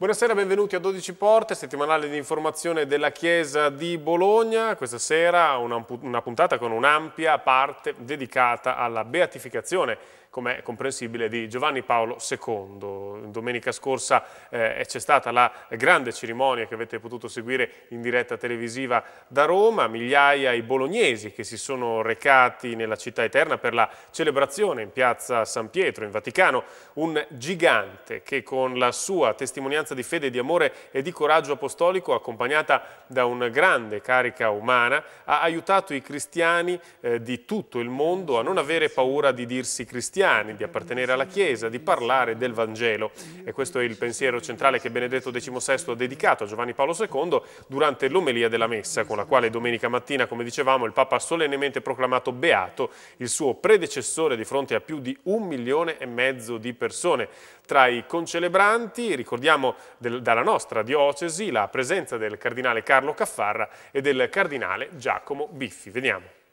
Buonasera, benvenuti a 12 Porte, settimanale di informazione della Chiesa di Bologna. Questa sera una, una puntata con un'ampia parte dedicata alla beatificazione come è comprensibile, di Giovanni Paolo II. Domenica scorsa eh, c'è stata la grande cerimonia che avete potuto seguire in diretta televisiva da Roma, migliaia i bolognesi che si sono recati nella città eterna per la celebrazione in piazza San Pietro, in Vaticano, un gigante che con la sua testimonianza testimonianza di fede, di amore e di coraggio apostolico, accompagnata da una grande carica umana, ha aiutato i cristiani eh, di tutto il mondo a non avere paura di dirsi cristiani, di appartenere alla Chiesa, di parlare del Vangelo. E questo è il pensiero centrale che Benedetto XVI ha dedicato a Giovanni Paolo II durante l'omelia della Messa, con la quale domenica mattina, come dicevamo, il Papa ha solennemente proclamato beato il suo predecessore di fronte a più di un milione e mezzo di persone. Tra i concelebranti ricordiamo del, dalla nostra diocesi la presenza del cardinale Carlo Caffarra e del cardinale Giacomo Biffi. Vediamo.